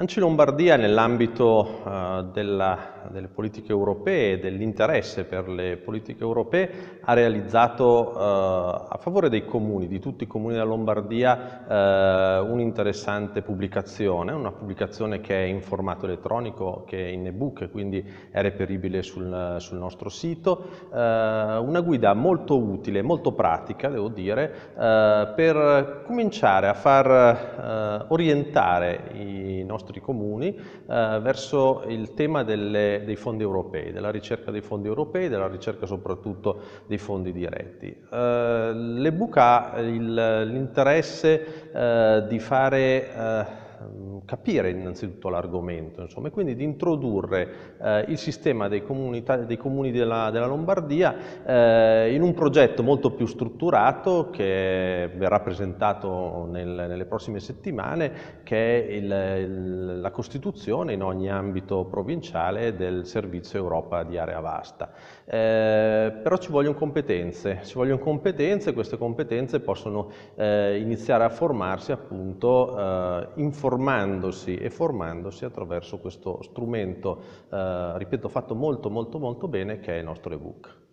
ANCI Lombardia nell'ambito uh, delle politiche europee e dell'interesse per le politiche europee ha realizzato uh, a favore dei comuni, di tutti i comuni della Lombardia, uh, un'interessante pubblicazione, una pubblicazione che è in formato elettronico, che è in ebook, quindi è reperibile sul, sul nostro sito, una guida molto utile, molto pratica devo dire, per cominciare a far orientare i nostri nostri comuni eh, verso il tema delle, dei fondi europei, della ricerca dei fondi europei, della ricerca soprattutto dei fondi diretti. Eh, L'EBUC ha l'interesse eh, di fare eh, capire innanzitutto l'argomento, insomma, e quindi di introdurre eh, il sistema dei, dei comuni della, della Lombardia eh, in un progetto molto più strutturato che verrà presentato nel, nelle prossime settimane, che è il, il, la costituzione in ogni ambito provinciale del servizio Europa di area vasta. Eh, però ci vogliono competenze, ci vogliono competenze, queste competenze possono eh, iniziare a formarsi appunto eh, informando educandosi e formandosi attraverso questo strumento, eh, ripeto, fatto molto molto molto bene che è il nostro ebook.